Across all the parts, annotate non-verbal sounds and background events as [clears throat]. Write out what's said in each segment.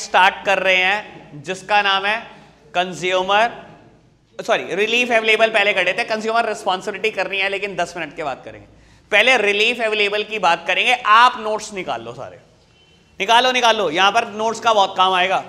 Start कर रहे हैं जिसका नाम है कंज्यूमर सॉरी रिलीफ अवेलेबल पहले कर देते हैं कंज्यूमर रिस्पॉन्सिबिलिटी करनी है लेकिन 10 मिनट के बाद करेंगे पहले रिलीफ अवेलेबल की बात करेंगे आप नोट्स निकाल लो सारे निकालो निकालो यहां पर नोट्स का बहुत काम आएगा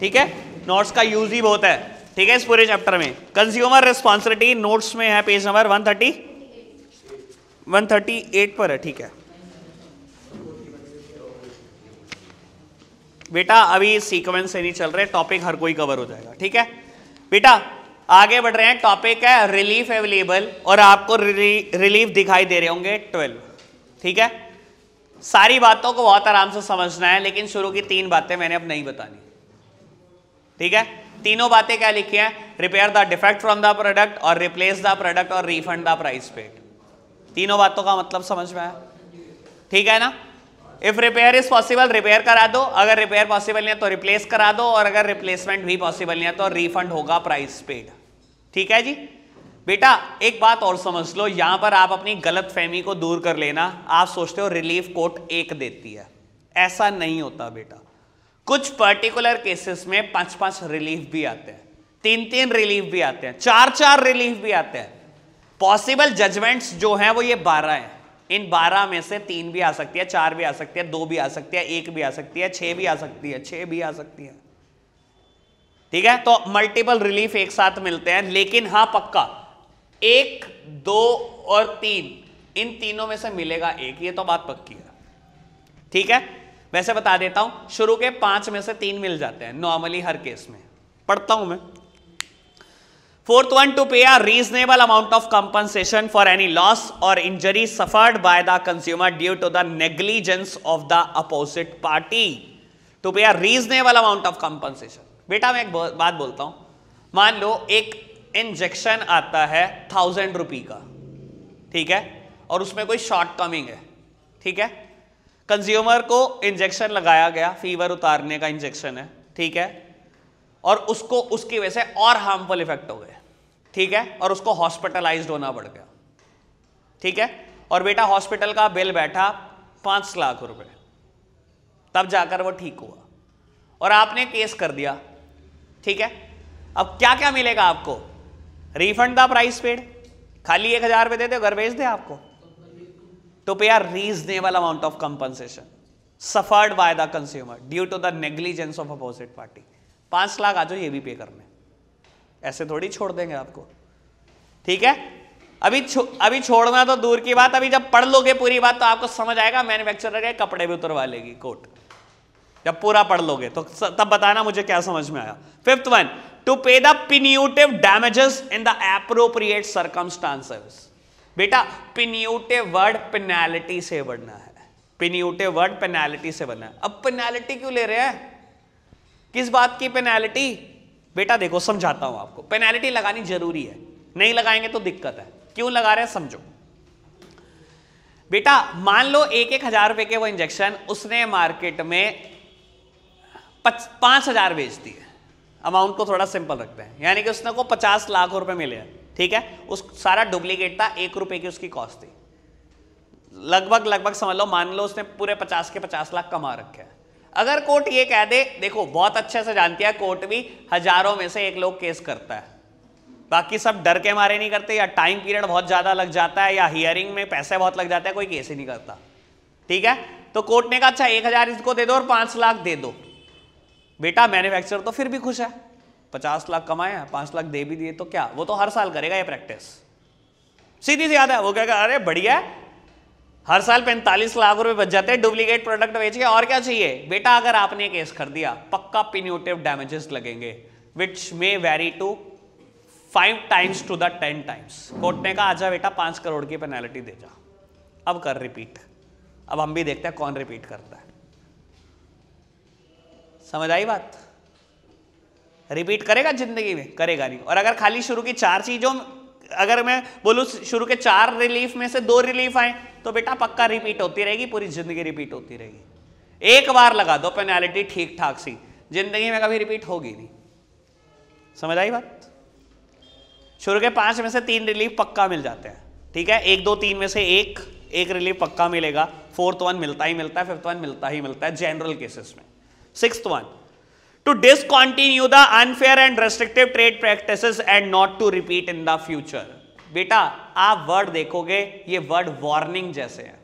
ठीक है नोट्स का यूज ही बहुत है ठीक है इस पूरे चैप्टर में कंज्यूमर रिस्पॉन्सिबिलिटी नोट्स में है पेज नंबर 130 138 पर है ठीक है बेटा अभी सीक्वेंस से नहीं चल रहे टॉपिक हर कोई कवर हो जाएगा ठीक है बेटा आगे बढ़ रहे हैं टॉपिक है रिलीफ अवेलेबल और आपको रिली, रिलीफ दिखाई दे रहे होंगे ट्वेल्व ठीक है सारी बातों को बहुत आराम से समझना है लेकिन शुरू की तीन बातें मैंने अब नहीं बतानी ठीक है तीनों बातें क्या लिखी हैं repair the defect from the product और रिप्लेस द प्रोडक्ट और रिफंड द प्राइस पेड तीनों बातों का मतलब समझ में आया ठीक है ना if repair is possible repair करा दो अगर रिपेयर पॉसिबल नहीं है तो रिप्लेस करा दो और अगर रिप्लेसमेंट भी पॉसिबल नहीं है तो रिफंड होगा प्राइस पेड ठीक है जी बेटा एक बात और समझ लो यहां पर आप अपनी गलत फहमी को दूर कर लेना आप सोचते हो रिलीफ कोट एक देती है ऐसा नहीं होता बेटा कुछ पर्टिकुलर केसेस में पांच पांच रिलीफ भी आते हैं तीन तीन रिलीफ भी आते हैं चार चार रिलीफ भी आते हैं पॉसिबल जजमेंट्स जो हैं वो ये बारह हैं इन बारह में से तीन भी आ सकती है चार भी आ सकती है दो भी आ सकती है एक भी आ सकती है छह भी आ सकती है छह भी आ सकती है ठीक है तो मल्टीपल रिलीफ एक साथ मिलते हैं लेकिन हाँ पक्का एक दो और तीन इन तीनों में से मिलेगा एक ये तो बात पक्की है ठीक है वैसे बता देता हूं शुरू के पांच में से तीन मिल जाते हैं नॉर्मली हर केस में पढ़ता हूं मैं fourth one to pay a reasonable amount of compensation for any loss और injury suffered by the consumer due to the negligence of the opposite party to pay a reasonable amount of compensation बेटा मैं एक बात बोलता हूं मान लो एक injection आता है थाउजेंड रुपी का ठीक है और उसमें कोई शॉर्ट कमिंग है ठीक है कंज्यूमर को इंजेक्शन लगाया गया फीवर उतारने का इंजेक्शन है ठीक है और उसको उसकी वजह से और हार्मफुल इफेक्ट हो गए ठीक है और उसको हॉस्पिटलाइज होना पड़ गया ठीक है और बेटा हॉस्पिटल का बिल बैठा पाँच लाख रुपए तब जाकर वो ठीक हुआ और आपने केस कर दिया ठीक है अब क्या क्या मिलेगा आपको रिफंड द प्राइस पेड खाली एक हजार रुपये दे दे घर भेज दे आपको टू तो pay a reasonable amount of compensation suffered by the consumer due to the negligence of opposite party पांच लाख आ जाओ ये भी पे करने ऐसे थोड़ी छोड़ देंगे आपको ठीक है अभी छो, अभी छोड़ना तो दूर की बात अभी जब पढ़ लोगे पूरी बात तो आपको समझ आएगा मैन्युफैक्चरर के कपड़े भी उतरवा लेगी कोट जब पूरा पढ़ लोगे तो तब बताना मुझे क्या समझ में आया fifth one to pay the punitive damages in the appropriate circumstances बेटा पिन्यूटे वर्ड पेनाल्टी से बढ़ना है पिन्यूटे वर्ड पेनाल्टी से बनना है अब पेनाल्टी क्यों ले रहे हैं किस बात की पेनाल्टी बेटा देखो समझाता हूं आपको पेनाल्टी लगानी जरूरी है नहीं लगाएंगे तो दिक्कत है क्यों लगा रहे हैं समझो बेटा मान लो एक एक हजार रुपए के वो इंजेक्शन उसने मार्केट में पांच हजार बेच दिए अमाउंट को थोड़ा सिंपल रखते हैं यानी कि उसने को पचास लाख रुपए मिले हैं ठीक है उस सारा डुप्लीकेट था एक रुपए की उसकी कॉस्ट थी लगभग लगभग समझ लो मान लो उसने पूरे पचास के पचास लाख कमा रखे हैं अगर कोर्ट ये कह दे देखो बहुत अच्छे से जानती है कोर्ट भी हजारों में से एक लोग केस करता है बाकी सब डर के मारे नहीं करते या टाइम पीरियड बहुत ज़्यादा लग जाता है या हियरिंग में पैसे बहुत लग जाते हैं कोई केस ही नहीं करता ठीक है तो कोर्ट ने कहा अच्छा एक हज़ार इसको दे दो और पांच लाख दे दो बेटा मैन्युफैक्चर तो फिर भी खुश है पचास लाख कमाया पांच लाख दे भी दिए तो क्या वो तो हर साल करेगा ये प्रैक्टिस सीधी सी याद है वो कहेगा अरे बढ़िया हर साल पैंतालीस लाख रुपए बच जाते हैं डुप्लीकेट प्रोडक्ट बेच के और क्या चाहिए बेटा अगर आपने केस कर दिया पक्का पिन्यूटिव डैमेजेस लगेंगे which may vary to five times to the ten times court ने कहा आजा बेटा पांच करोड़ की पेनाल्टी दे जा अब कर रिपीट अब हम भी देखते हैं कौन रिपीट करता है समझ आई बात रिपीट करेगा जिंदगी में करेगा नहीं और अगर खाली शुरू की चार चीज़ों अगर मैं बोलूँ शुरू के चार रिलीफ में से दो रिलीफ आए तो बेटा पक्का रिपीट होती रहेगी पूरी जिंदगी रिपीट होती रहेगी एक बार लगा दो पेनालिटी ठीक ठाक सी जिंदगी में कभी रिपीट होगी नहीं समझ आई बात शुरू के पांच में से तीन रिलीफ पक्का मिल जाते हैं ठीक है एक दो तीन में से एक एक रिलीफ पक्का मिलेगा फोर्थ वन मिलता ही मिलता है फिफ्थ वन मिलता ही मिलता है जनरल केसेस में six one to discontinue the unfair and restrictive trade practices and not to repeat in the future बेटा आप वर्ड देखोगे ये वर्ड वार्निंग जैसे है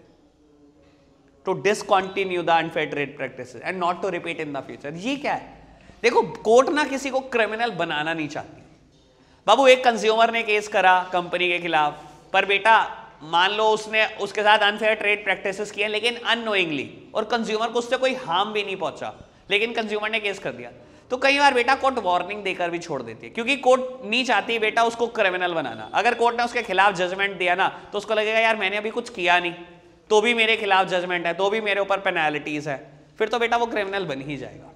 to discontinue the unfair trade practice and not to repeat in the future ये क्या है देखो कोर्ट ना किसी को क्रिमिनल बनाना नहीं चाहती बाबू एक कंज्यूमर ने केस करा कंपनी के खिलाफ पर बेटा मान लो उसने उसके साथ अनफेयर ट्रेड प्रैक्टिसेस किए लेकिन अनोइंगली और कंज्यूमर को उससे कोई हार्म भी नहीं पहुंचा लेकिन कंज्यूमर ने केस कर दिया तो कई बार बेटा कोर्ट वार्निंग देकर भी छोड़ देती है क्योंकि कोर्ट नहीं चाहती बेटा उसको क्रिमिनल बनाना अगर कोर्ट ने उसके खिलाफ जजमेंट दिया ना तो उसको लगेगा यार मैंने अभी कुछ किया नहीं तो भी मेरे खिलाफ जजमेंट है तो भी मेरे ऊपर पेनाल्टीज है फिर तो बेटा वो क्रिमिनल बन ही जाएगा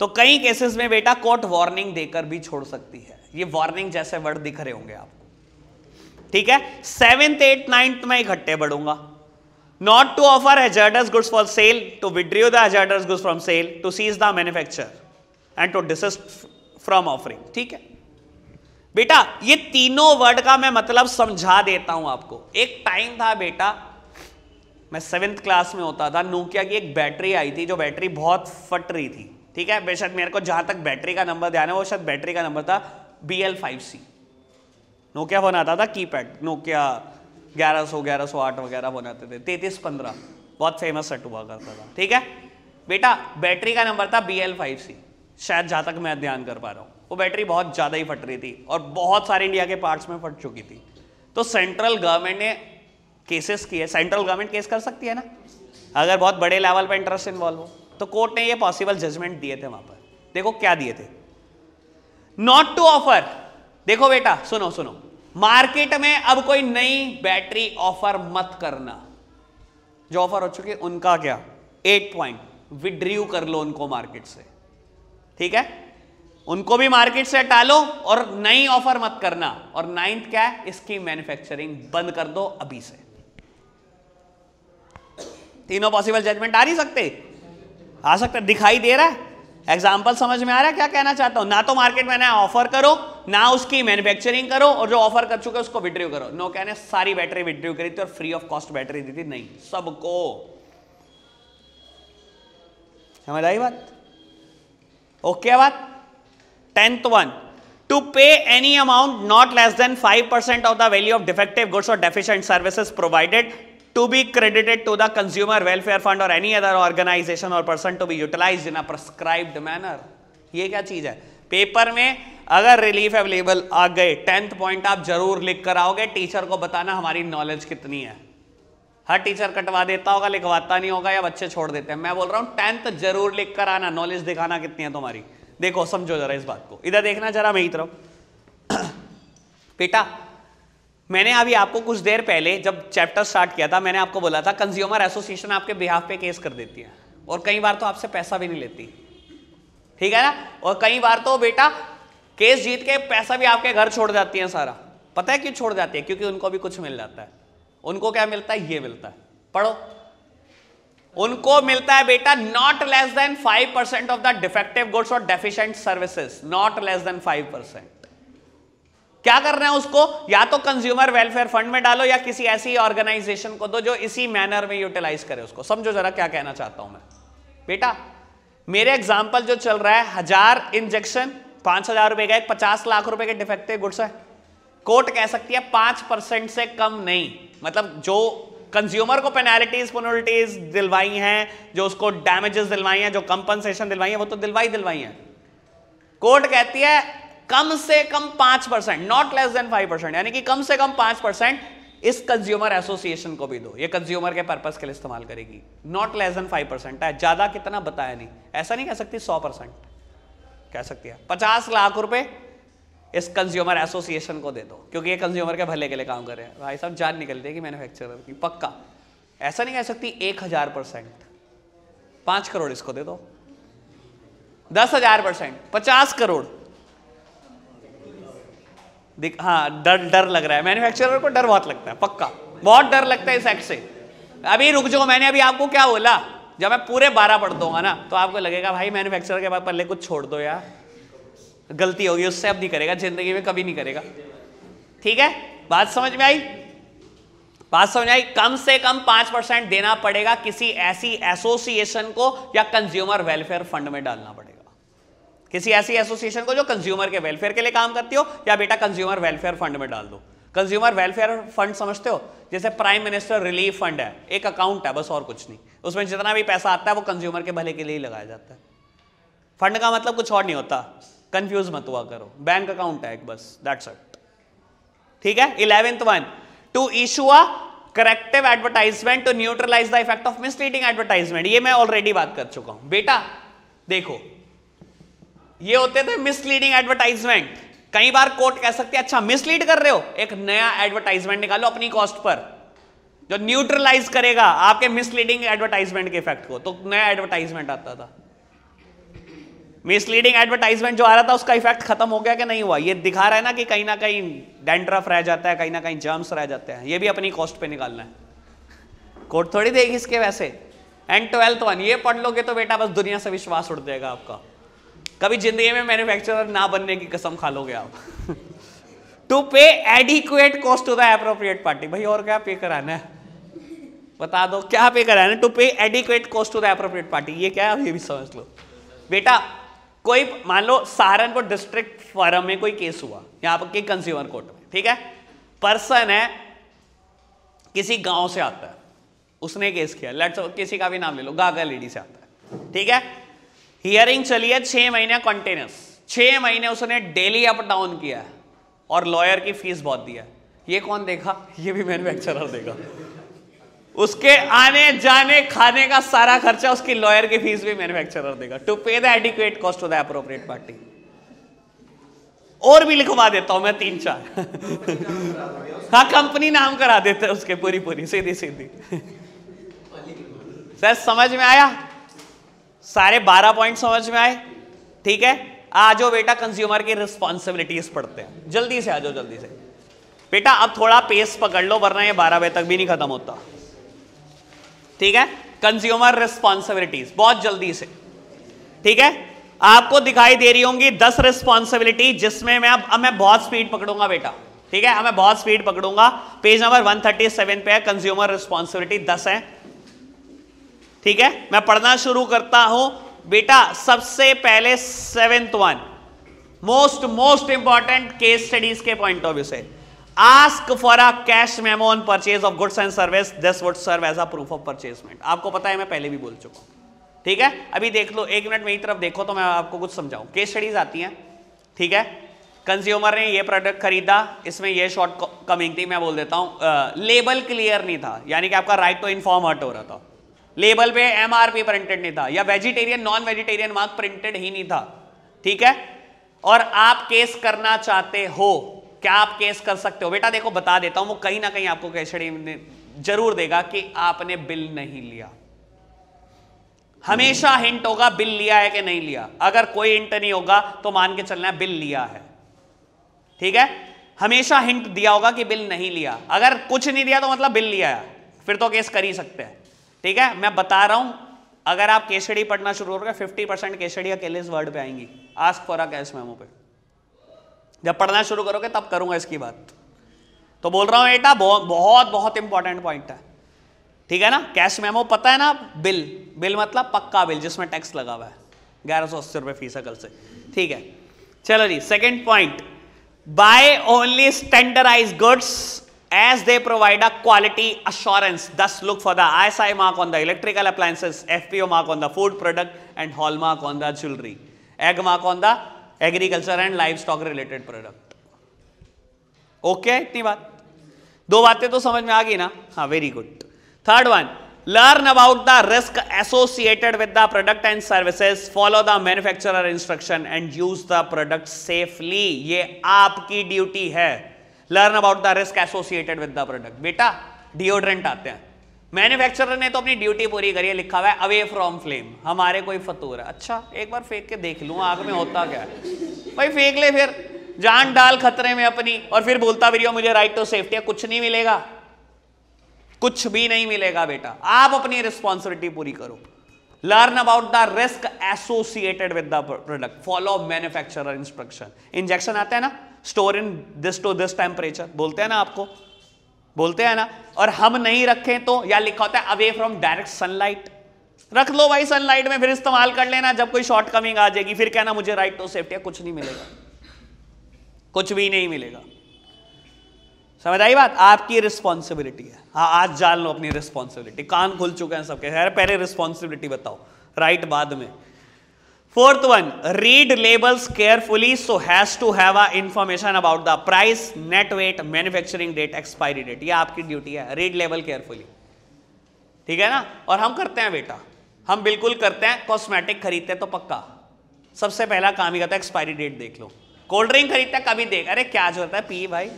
तो कई केसेस में बेटा कोर्ट वार्निंग देकर भी छोड़ सकती है ये वार्निंग जैसे वर्ड दिख रहे होंगे आपको ठीक है सेवेंथ एट नाइन्थ में इकट्ठे बढ़ूंगा not to offer hazardous goods for sale, to withdraw the hazardous goods from sale, to seize the manufacturer and to desist from offering. ठीक है बेटा ये तीनों वर्ड का मैं मतलब समझा देता हूं आपको एक टाइम था बेटा मैं सेवेंथ क्लास में होता था नोकिया की एक बैटरी आई थी जो बैटरी बहुत फट रही थी ठीक है बेशक मेरे को जहां तक बैटरी का नंबर ध्यान है वो शायद बैटरी का नंबर था B L five C Nokia phone आता था कीपैड नोकिया ग्यारह सौ ग्यारह सौ आठ वगैरह बनाते थे तैतीस पंद्रह बहुत फेमस सेट हुआ करता था ठीक है बेटा बैटरी का नंबर था बी एल फाइव सी शायद जहाँ तक मैं ध्यान कर पा रहा हूँ वो बैटरी बहुत ज़्यादा ही फट रही थी और बहुत सारे इंडिया के पार्ट्स में फट चुकी थी तो सेंट्रल गवर्नमेंट ने केसेस किए सेंट्रल गवर्नमेंट केस कर सकती है ना अगर बहुत बड़े लेवल पर इंटरेस्ट इन्वॉल्व हो तो कोर्ट ने ये पॉसिबल जजमेंट दिए थे वहाँ पर देखो क्या दिए थे नॉट टू ऑफर देखो बेटा सुनो सुनो मार्केट में अब कोई नई बैटरी ऑफर मत करना जो ऑफर हो चुकी है उनका क्या एट पॉइंट विड्रीव कर लो उनको मार्केट से ठीक है उनको भी मार्केट से हटा और नई ऑफर मत करना और नाइन्थ क्या है इसकी मैन्युफैक्चरिंग बंद कर दो अभी से तीनों पॉसिबल जजमेंट आ नहीं सकते आ सकते दिखाई दे रहा है एग्जाम्पल समझ में आ रहा है क्या कहना चाहता हूं ना तो मार्केट में नया ऑफर करो ना उसकी मैन्युफैक्चरिंग करो और जो ऑफर कर चुके उसको विड्रॉ करो नो कहने सारी बैटरी विड्रॉ करी थी और फ्री ऑफ कॉस्ट बैटरी दी थी नहीं सबको समझ आई बात ओके बात tenth one to pay any amount not less than five percent of the value of defective goods और deficient services provided to be credited to the consumer welfare fund और एनी अदर ऑर्गेनाइजेशन और person to be utilise in a prescribed manner ये क्या चीज है paper में अगर relief available आ गए टेंथ पॉइंट आप जरूर लिख कर आओगे टीचर को बताना हमारी नॉलेज कितनी है हर टीचर कटवा देता होगा लिखवाता नहीं होगा या बच्चे छोड़ देते हैं मैं बोल रहा हूँ टेंथ जरूर लिख कर आना नॉलेज दिखाना कितनी है तुम्हारी देखो समझो जरा इस बात को इधर देखना जरा मेरी तरफ [clears throat] बेटा मैंने अभी आपको कुछ देर पहले जब चैप्टर स्टार्ट किया था मैंने आपको बोला था कंज्यूमर एसोसिएशन आपके बिहाफ पे केस कर देती है और कई बार तो आपसे पैसा भी नहीं लेती ठीक है ना और कई बार तो बेटा केस जीत के पैसा भी आपके घर छोड़ जाती है सारा पता है क्यों छोड़ जाती है क्योंकि उनको भी कुछ मिल जाता है उनको क्या मिलता है ये मिलता है पढ़ो उनको मिलता है बेटा not less than five percent of the defective goods और deficient services not less than five percent क्या करना है उसको या तो कंज्यूमर वेलफेयर फंड में डालो या किसी ऐसी ऑर्गेनाइजेशन को दो जो इसी मैनर में यूटिलाइज करे उसको समझो जरा क्या कहना चाहता हूं मैं बेटा मेरे एग्जाम्पल जो चल रहा है हजार इंजेक्शन पांच हजार रुपए का एक पचास लाख रुपए के डिफेक्टिव गुड्स है कोर्ट कह सकती है पांच परसेंट से कम नहीं मतलब जो कंज्यूमर को पेनाल्टीज पेनल्टीज दिलवाई हैं जो उसको डैमेजेस दिलवाई हैं जो कंपनसेशन दिलवाई है वो तो दिलवाई दिलवाई है कोर्ट कहती है कम से कम पांच percent not less than five percent यानी कि कम से कम पांच परसेंट इस कंज्यूमर एसोसिएशन को भी दो ये कंज्यूमर के पर्पज के लिए इस्तेमाल करेगी not less than five percent है ज्यादा कितना बताया नहीं ऐसा नहीं कह सकती सौ परसेंट कह सकती है पचास लाख रुपए इस कंज्यूमर एसोसिएशन को दे दो क्योंकि ये कंज्यूमर के भले के लिए काम कर रहे हैं भाई साहब जान निकल देगी मैन्युफैक्चरर की पक्का ऐसा नहीं कह सकती एक हजार परसेंट पांच करोड़ इसको दे दो दस हजार परसेंट पचास करोड़ हाँ डर डर लग रहा है मैन्युफैक्चरर को डर बहुत लगता है पक्का बहुत डर लगता है इस एक्ट से अभी रुक जाओ मैंने अभी आपको क्या बोला जब मैं पूरे बारह पढ़ दूंगा ना तो आपको लगेगा भाई मैन्युफैक्चरर के बाद पहले कुछ छोड़ दो यार गलती होगी उससे अब नहीं करेगा जिंदगी में कभी नहीं करेगा ठीक है बात समझ में आई बात समझ आई कम से कम पांच परसेंट देना पड़ेगा किसी ऐसी एसोसिएशन को या कंज्यूमर वेलफेयर फंड में डालना पड़ेगा किसी ऐसी एसोसिएशन को जो कंज्यूमर के वेलफेयर के लिए काम करती हो या बेटा कंज्यूमर वेलफेयर फंड में डाल दो कंज्यूमर वेलफेयर फंड समझते हो जैसे प्राइम मिनिस्टर रिलीफ फंड है एक अकाउंट है बस और कुछ नहीं उसमें जितना भी पैसा आता है वो कंज्यूमर के भले के लिए ही लगाया जाता है फंड का मतलब कुछ और नहीं होता कंफ्यूज मत हुआ करो बैंक अकाउंट है एक बस दैट्स इट ठीक है eleventh one to issue a corrective advertisement to neutralise the effect of misleading advertisement ये मैं ऑलरेडी बात कर चुका हूं बेटा देखो ये होते थे मिसलीडिंग एडवर्टाइजमेंट कई बार कोर्ट कह सकते हैं अच्छा मिसलीड कर रहे हो एक नया एडवर्टाइजमेंट निकालो अपनी कॉस्ट पर जो न्यूट्रलाइज करेगा आपके मिसलीडिंग एडवर्टाइजमेंट के इफेक्ट को तो नया एडवर्टाइजमेंट आता था मिसलीडिंग एडवर्टाइजमेंट जो आ रहा था उसका इफेक्ट खत्म हो गया कि नहीं हुआ ये दिखा रहा है ना कि कहीं ना कहीं डेंड्रफ रह जाता है कहीं ना कहीं जर्म्स रह जाते हैं ये भी अपनी कॉस्ट पे निकालना है कोर्ट थोड़ी देगी इसके वैसे एंड ट्वेल्थ वन ये पढ़ लोगे तो बेटा बस दुनिया से विश्वास उठ जाएगा आपका कभी जिंदगी में मैन्युफैक्चरर ना बनने की कसम खा लोगे आप to pay adequate cost to the appropriate party भाई और क्या पे कराना है बता दो क्या पे करा है ना to pay adequate cost to the appropriate party ये क्या है ये भी समझ लो बेटा कोई मान लो सहारनपुर डिस्ट्रिक्ट फॉरम में कोई केस हुआ यहाँ पर के कंज्यूमर कोर्ट में ठीक है पर्सन है किसी गांव से आता है उसने केस किया लेट्स किसी का भी नाम ले लो गागा लेडी से आता है ठीक है हियरिंग चली है छह महीने कंटिन्यूस छ महीने उसने डेली अप डाउन किया है और लॉयर की फीस बहुत दिया है ये कौन देखा ये भी मैन्युफैक्चरर देगा उसके आने जाने खाने का सारा खर्चा उसकी लॉयर की फीस भी मैन्युफैक्चरर देगा to pay the adequate cost of the appropriate party और भी लिखवा देता हूं मैं तीन चार हाँ कंपनी नाम करा देते हैं उसके पूरी पूरी सीधी सीधी सर समझ में आया सारे बारह पॉइंट समझ में आए ठीक है आ जाओ बेटा कंज्यूमर की रिस्पॉन्सिबिलिटीज पढ़ते हैं जल्दी से आ जाओ जल्दी से बेटा अब थोड़ा पेस पकड़ लो वरना ये बारह बजे तक भी नहीं खत्म होता ठीक है कंज्यूमर रिस्पॉन्सिबिलिटीज बहुत जल्दी से ठीक है आपको दिखाई दे रही होंगी दस रिस्पॉन्सिबिलिटी जिसमें मैं अब, मैं बहुत स्पीड पकड़ूंगा बेटा ठीक है मैं बहुत स्पीड पकड़ूंगा पेज नंबर 137 पे है कंज्यूमर रिस्पॉन्सिबिलिटी दस है ठीक है मैं पढ़ना शुरू करता हूं बेटा सबसे पहले seventh one most most important case studies के पॉइंट ऑफ व्यू से ask for a cash memo on purchase of goods and service this would serve as a proof of purchasement आपको पता है मैं पहले भी बोल चुका हूँ ठीक है अभी देख लो एक मिनट मेरी तरफ देखो तो मैं आपको कुछ समझाऊं केस स्टडीज आती हैं ठीक है कंज्यूमर ने ये प्रोडक्ट खरीदा इसमें ये शॉर्ट कमिंग थी मैं बोल देता हूँ लेबल क्लियर नहीं था यानी कि आपका राइट टू इन्फॉर्म हट हो रहा था लेबल पे एमआरपी प्रिंटेड नहीं था या vegetarian non vegetarian mark printed ही नहीं था ठीक है और आप केस करना चाहते हो क्या आप केस कर सकते हो बेटा देखो बता देता हूं वो कहीं ना कहीं आपको कैशड़ी जरूर देगा कि आपने बिल नहीं लिया हमेशा हिंट होगा बिल लिया है कि नहीं लिया अगर कोई हिंट नहीं होगा तो मान के चलना है बिल लिया है ठीक है हमेशा हिंट दिया होगा कि बिल नहीं लिया अगर कुछ नहीं दिया तो मतलब बिल लिया है फिर तो केस कर ही सकते हैं ठीक है मैं बता रहा हूं अगर आप केसड़ी पढ़ना शुरू करोगे फिफ्टी परसेंट केसड़ी अकेले इस वर्ड पे आएंगी ask for a cash memo पे जब पढ़ना शुरू करोगे तब करूंगा इसकी बात तो बोल रहा हूं बेटा बहुत बहुत इंपॉर्टेंट पॉइंट है ठीक है ना कैश मेमो पता है ना बिल बिल मतलब पक्का बिल जिसमें टैक्स लगा हुआ है ग्यारह सौ अस्सी रुपए फीस है कल से ठीक है चलो जी second point buy only standardise goods as they provide a quality assurance thus look for the I S I mark on the electrical appliances F P O mark on the food product and hallmark on the jewellery Agmark on the agriculture and livestock related product okay इतनी बात दो बातें तो समझ में आ गई ना हाँ very good third one learn about the risk associated with the product and services follow the manufacture instruction and use the product safely ये आपकी ड्यूटी है learn about the risk associated with the product बेटा deodorant आते हैं manufacturer ने तो अपनी duty पूरी करी है लिखा हुआ है अवे फ्रॉम फ्लेम हमारे कोई फतूर है अच्छा एक बार फेंक के देख लूँ आग में होता क्या है भाई फेंक ले फिर जान डाल खतरे में अपनी और फिर बोलता भी रहो मुझे राइट टू तो सेफ्टी है कुछ नहीं मिलेगा कुछ भी नहीं मिलेगा बेटा आप अपनी रिस्पॉन्सिबिलिटी पूरी करो learn about the risk associated with the product follow manufacturer instruction injection आता है ना store in this to this temperature बोलते हैं ना आपको बोलते हैं ना और हम नहीं रखें तो या लिखा होता है अवे फ्रॉम डायरेक्ट सनलाइट रख लो भाई सनलाइट में फिर इस्तेमाल कर लेना जब कोई शॉर्ट कमिंग आ जाएगी फिर कहना मुझे राइट टू सेफ्टी है कुछ नहीं मिलेगा कुछ भी नहीं मिलेगा समझ आई बात आपकी रिस्पॉन्सिबिलिटी है हाँ आज जान लो अपनी रिस्पॉन्सिबिलिटी कान खुल चुके हैं सबके यार पहले रिस्पॉन्सिबिलिटी बताओ राइट बाद में fourth one read labels carefully so has to have a information about the price net weight manufacturing date expiry date ये आपकी ड्यूटी है रीड लेबल केयरफुली ठीक है ना और हम करते हैं बेटा हम बिल्कुल करते हैं कॉस्मेटिक खरीदते हैं तो पक्का सबसे पहला काम ही करता है एक्सपायरी डेट देख लो कोल्ड ड्रिंक खरीदते हैं कभी देख अरे क्या जरूरत है पी भाई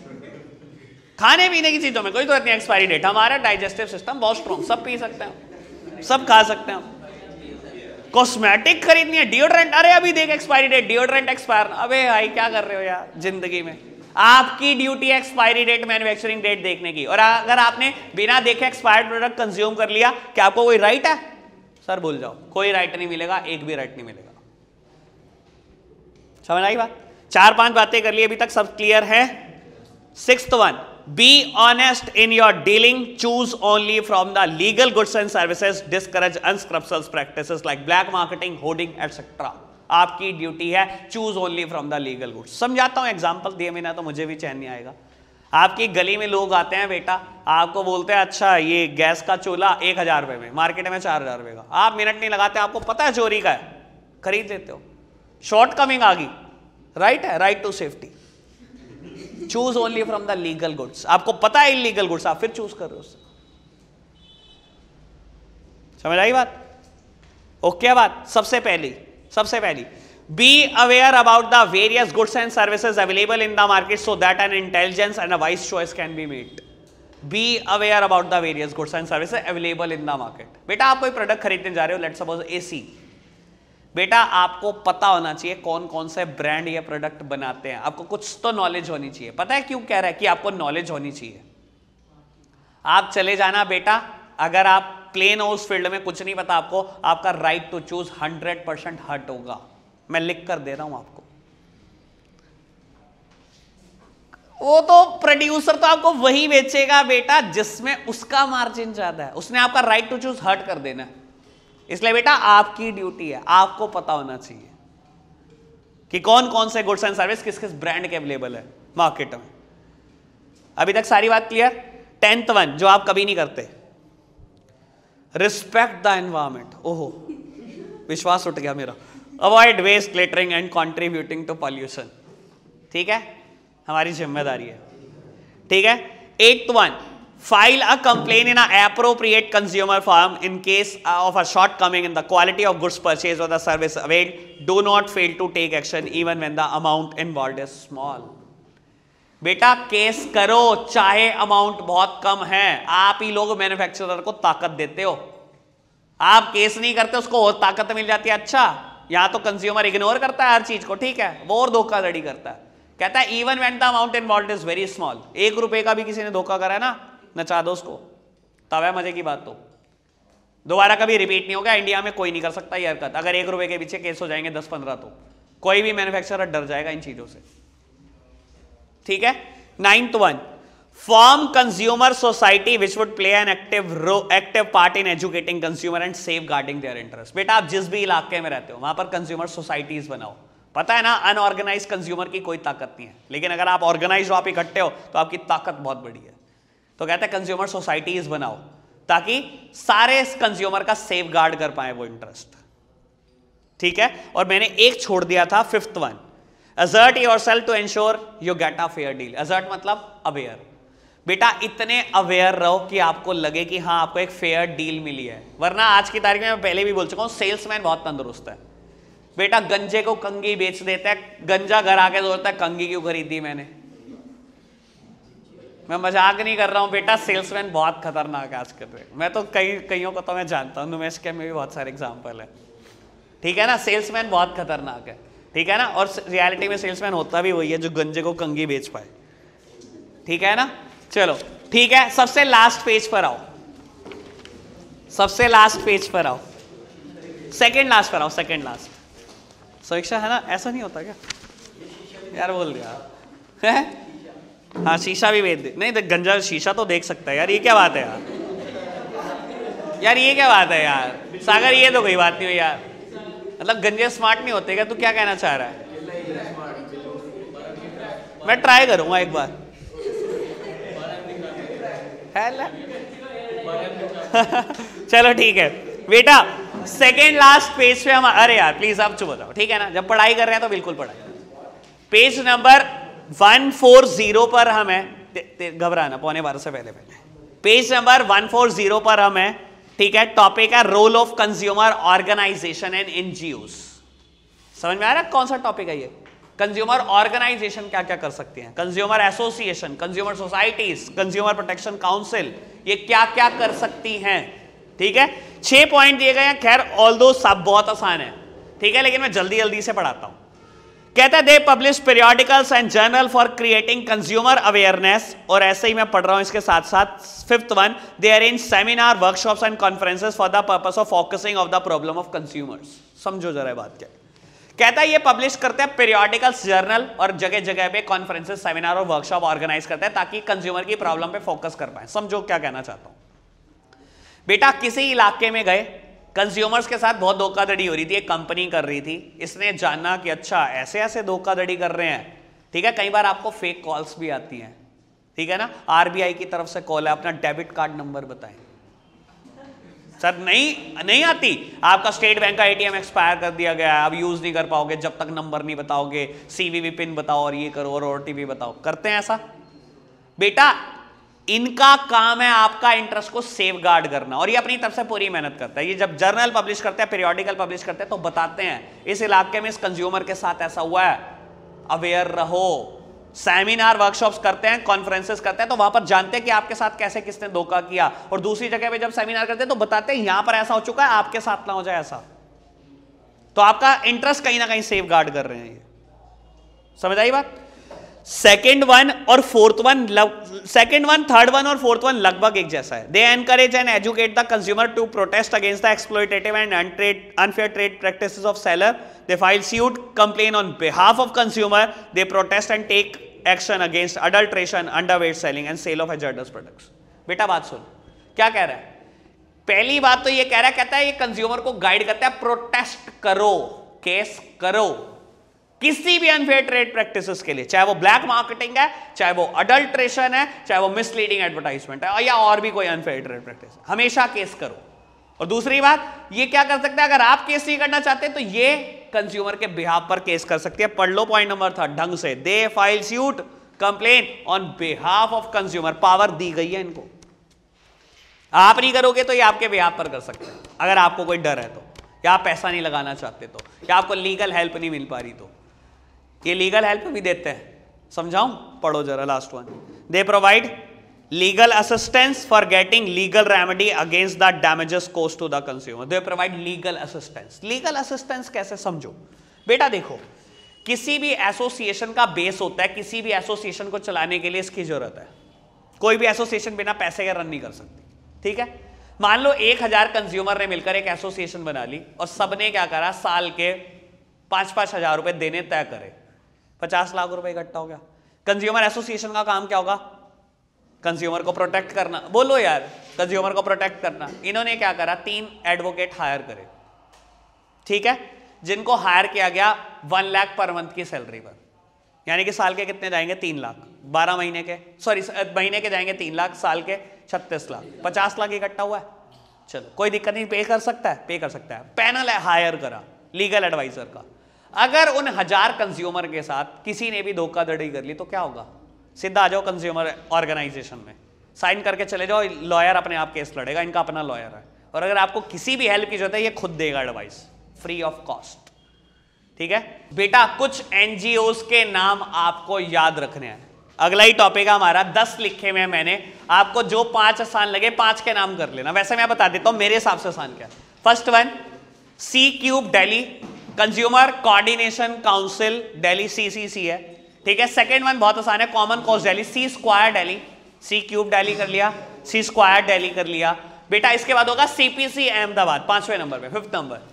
खाने पीने की चीजों में कोई रहती नहीं एक्सपायरी डेट हमारा डाइजेस्टिव सिस्टम बहुत स्ट्रॉन्ग सब पी सकते हैं सब खा सकते हैं कॉस्मेटिक खरीदनी है डिओड्रेंट अरे अभी देख एक्सपायरी डेट डिओड्रेंट एक्सपायर अबे भाई क्या कर रहे हो यार जिंदगी में आपकी duty expiry date manufacturing date देखने की और अगर आपने बिना देखे एक्सपायर्ड प्रोडक्ट कंज्यूम कर लिया क्या आपको कोई राइट है सर भूल जाओ कोई राइट नहीं मिलेगा एक भी राइट नहीं मिलेगा समझ आई बात चार पांच बातें कर ली अभी तक सब क्लियर है six one be honest in your dealing. Choose only from the legal goods and services. Discourage unscrupulous practices like black marketing, hoarding, etc. आपकी ड्यूटी है choose only from the legal goods समझाता हूं example दिए मैंने तो मुझे भी चैन नहीं आएगा आपकी गली में लोग आते हैं बेटा आपको बोलते हैं अच्छा ये गैस का चूल्हा एक हज़ार रुपए में मार्केट में चार हज़ार रुपए का आप मिनट नहीं लगाते आपको पता है चोरी का है खरीद लेते हो शॉर्ट कमिंग आ गई राइट है right to safety choose only from the legal goods आपको पता है इलीगल गुड्स आप फिर चूज कर रहे हो समझ आई बात ओके बात सबसे पहली सबसे पहली be aware about the various goods and services available in the market so that an intelligence and a wise choice can be made be aware about the various goods and services available in the market beta aap koi product khareedne ja rahe ho let's suppose ac बेटा आपको पता होना चाहिए कौन कौन से brand या product बनाते हैं आपको कुछ तो नॉलेज होनी चाहिए पता है क्यों कह रहा है कि आपको नॉलेज होनी चाहिए आप चले जाना बेटा अगर आप प्लेन हो उस फील्ड में कुछ नहीं पता आपको आपका right to choose hundred percent हट होगा मैं लिख कर दे रहा हूं आपको वो तो प्रोड्यूसर तो आपको वही बेचेगा बेटा जिसमें उसका मार्जिन ज्यादा है उसने आपका राइट टू चूज हट कर देना है इसलिए बेटा आपकी ड्यूटी है आपको पता होना चाहिए कि कौन कौन से गुड्स एंड सर्विस किस किस ब्रांड के अवेलेबल है मार्केट में अभी तक सारी बात क्लियर टेंथ वन जो आप कभी नहीं करते रिस्पेक्ट द एनवायरमेंट ओहो विश्वास उठ गया मेरा avoid waste littering and contributing to pollution ठीक है हमारी जिम्मेदारी है ठीक है eight one file a complaint in an appropriate consumer form in case of a shortcoming in the quality of goods purchased or the service availed do not fail to take action even when the amount involved is small बेटा case करो चाहे amount बहुत कम है आप ही लोग manufacturer को ताकत देते हो आप केस नहीं करते उसको और ताकत मिल जाती है अच्छा यहां तो कंज्यूमर इग्नोर करता है हर चीज को ठीक है वो और धोखाधड़ी करता है कहता है even when the amount involve is very small एक रुपए का भी किसी ने धोखा करा है ना नचा दो उसको तब है मजे की बात तो दोबारा कभी रिपीट नहीं होगा इंडिया में कोई नहीं कर सकता ये हरकत अगर एक रुपए के पीछे केस हो जाएंगे दस पंद्रह तो कोई भी मैन्युफैक्चरर डर जाएगा इन चीजों से ठीक है ninth one form consumer society which would play an active role active part in educating consumer and safeguarding their interest बेटा आप जिस भी इलाके में रहते हो वहां पर कंज्यूमर सोसाइटीज बनाओ पता है ना अनऑर्गेनाइज कंज्यूमर की कोई ताकत नहीं है लेकिन अगर आप ऑर्गेनाइज हो आप इकट्ठे हो तो आपकी ताकत बहुत बड़ी है तो कहता है कंज्यूमर सोसाइटीज बनाओ ताकि सारे कंज्यूमर का सेफ गार्ड कर पाए वो इंटरेस्ट ठीक है और मैंने एक छोड़ दिया था fifth one assert yourself to ensure you get a fair deal assert मतलब अवेयर बेटा इतने अवेयर रहो कि आपको लगे कि हाँ आपको एक फेयर डील मिली है वरना आज की तारीख में मैं पहले भी बोल चुका हूँ सेल्समैन बहुत तंदुरुस्त है बेटा गंजे को कंगी बेच देता है गंजा घर आके जोड़ता है कंगी क्यों खरीदी मैंने मैं मजाक नहीं कर रहा हूँ बेटा सेल्समैन बहुत खतरनाक आज कर रहे मैं तो कई कईयों को तो मैं जानता हूँ नुमेश के में भी बहुत सारे एग्जाम्पल है ठीक है ना सेल्समैन बहुत खतरनाक है ठीक है ना और रियलिटी में सेल्समैन होता भी वही है जो गंजे को कंगी बेच पाए ठीक है ना चलो ठीक है सबसे लास्ट पेज पर आओ सबसे लास्ट पेज पर आओ सेकेंड लास्ट पर आओ सेकेंड लास्ट समीक्षा है ना ऐसा नहीं होता क्या यार बोल दिया है हाँ शीशा भी भेज नहीं देख तो गंजा शीशा तो देख सकता है यार ये क्या बात है यार यार ये क्या बात है यार सागर ये तो कोई बात नहीं हो यार मतलब गंजे स्मार्ट नहीं होते क्या तू क्या कहना चाह रहा है मैं ट्राई करूंगा एक बार [laughs] चलो ठीक है बेटा सेकेंड लास्ट पेज पे हम अरे यार प्लीज आप चुप बताओ ठीक है ना जब पढ़ाई कर रहे हैं तो बिल्कुल पढ़ाई page number one four zero पर हम है घबराना पौने बारह से पहले पहले page number one four zero पर हम है ठीक है टॉपिक है role of consumer organisation and NGO समझ में आ रहा है कौन सा टॉपिक है ये कंज्यूमर ऑर्गेनाइजेशन क्या क्या कर सकती हैं consumer association consumer societies consumer protection council ये क्या क्या कर सकती हैं ठीक है छह पॉइंट दिए गए हैं खैर ऑल दो सब बहुत आसान है ठीक है लेकिन मैं जल्दी जल्दी से पढ़ाता हूं कहते they publish periodicals and journal for creating consumer awareness और ऐसे ही मैं पढ़ रहा हूं इसके साथ साथ fifth one they arrange seminar workshops and conferences for the purpose of focusing of the problem of consumers समझो जरा बात क्या कहता है ये पब्लिश करते हैं पीरियोडिकल्स जर्नल और जगह जगह पे कॉन्फ्रेंसेस सेमिनार और वर्कशॉप ऑर्गेनाइज करते हैं ताकि कंज्यूमर की प्रॉब्लम पे फोकस कर पाए समझो क्या कहना चाहता हूं बेटा किसी इलाके में गए कंज्यूमर्स के साथ बहुत धोखाधड़ी हो रही थी एक कंपनी कर रही थी इसने जाना कि अच्छा ऐसे ऐसे धोखाधड़ी कर रहे हैं ठीक है कई बार आपको फेक कॉल्स भी आती हैं ठीक है ना आरबीआई की तरफ से कॉल है अपना डेबिट कार्ड नंबर बताएं सर नहीं नहीं आती आपका स्टेट बैंक का एटीएम एक्सपायर कर दिया गया है अब यूज नहीं कर पाओगे जब तक नंबर नहीं बताओगे सीवीवी पिन बताओ और ये करो और ओटीपी बताओ करते हैं ऐसा बेटा इनका काम है आपका इंटरेस्ट को सेव गार्ड करना और ये अपनी तरफ से पूरी मेहनत करता है ये जब जर्नल पब्लिश करते हैं पीरियोडिकल पब्लिश करते हैं तो बताते हैं इस इलाके में इस कंज्यूमर के साथ ऐसा हुआ है अवेयर रहो सेमिनार वर्कशॉप्स करते हैं कॉन्फ्रेंसेस करते हैं तो वहां पर जानते हैं कि आपके साथ कैसे किसने धोखा किया और दूसरी जगह पे जब सेमिनार करते हैं तो बताते हैं यहां पर ऐसा हो चुका है आपके साथ ना हो जाए ऐसा तो आपका इंटरेस्ट कहीं ना कहीं सेफ गार्ड कर रहे हैं ये समझ आई बात सेकेंड वन और fourth one second one third one और फोर्थ वन लगभग एक जैसा है they encourage and educate the consumer to protest against the exploitative and unfair trade practice of seller they file suit complain on behalf of consumer they protest and take action against adulteration underweight selling and sale of hazardous products बेटा बात सुन क्या कह रहा है पहली बात तो ये कह रहा है कहता है ये कंज्यूमर को गाइड करता है प्रोटेस्ट करो केस करो किसी भी अनफेयर ट्रेड प्रैक्टिस के लिए चाहे वो ब्लैक मार्केटिंग है चाहे वो अडल्ट्रेशन है चाहे वो मिसलीडिंग एडवर्टाइजमेंट है या और भी कोई अनफेयर ट्रेड प्रैक्टिस हमेशा केस करो और दूसरी बात ये क्या कर सकते हैं अगर आप केस नहीं करना चाहते तो ये कंज्यूमर के बिहाफ पर केस कर सकते हैं पढ़ लो पॉइंट नंबर था ढंग से they file suit complain on behalf of consumer power दी गई है इनको आप नहीं करोगे तो ये आपके बिहाफ पर कर सकते हैं अगर आपको कोई डर है तो या आप पैसा नहीं लगाना चाहते तो या आपको लीगल हेल्प नहीं मिल पा रही तो ये लीगल हेल्प भी देते हैं समझाऊं पढ़ो जरा last one they provide legal assistance for getting legal remedy against the damages cost to the consumer they provide legal assistance legal assistance कैसे समझो बेटा देखो किसी भी एसोसिएशन का बेस होता है किसी भी एसोसिएशन को चलाने के लिए इसकी जरूरत है कोई भी एसोसिएशन बिना पैसे के रन नहीं कर सकती ठीक है मान लो एक हजार कंज्यूमर ने मिलकर एक एसोसिएशन बना ली और सबने क्या करा साल के पांच पांच हजार रुपए देने तय करे पचास लाख रुपए इकट्ठा हो गया कंज्यूमर एसोसिएशन का काम क्या होगा कंज्यूमर को प्रोटेक्ट करना बोलो यार कंज्यूमर को प्रोटेक्ट करना इन्होंने क्या करा तीन एडवोकेट हायर करे ठीक है जिनको हायर किया गया वन लाख पर मंथ की सैलरी पर यानी कि साल के कितने जाएंगे तीन लाख बारह महीने के सॉरी महीने के जाएंगे तीन लाख साल के छत्तीस लाख पचास लाख इकट्ठा हुआ है चलो कोई दिक्कत नहीं पे कर सकता है पे कर सकता है पैनल है हायर करा लीगल एडवाइजर का अगर उन हजार कंज्यूमर के साथ किसी ने भी धोखाधड़ी कर ली तो क्या होगा सीधा आ जाओ कंज्यूमर ऑर्गेनाइजेशन में साइन करके चले जाओ लॉयर अपने आप केस लड़ेगा इनका अपना लॉयर है और अगर आपको किसी भी हेल्प की जरूरत है ये खुद देगा एडवाइस फ्री ऑफ कॉस्ट ठीक है बेटा कुछ एनजीओ के नाम आपको याद रखने हैं अगला ही टॉपिक है हमारा दस लिखे में मैंने आपको जो पांच आसान लगे पांच के नाम कर लेना वैसे मैं बता देता हूं मेरे हिसाब से आसान क्या first one C cube Delhi consumer coordination council Delhi CCC है ठीक है सेकेंड वन बहुत आसान है common cause Delhi C square Delhi C cube Delhi कर लिया सी स्क्वायर डेली कर लिया बेटा इसके बाद होगा सीपीसी अहमदाबाद पांचवें नंबर पे fifth number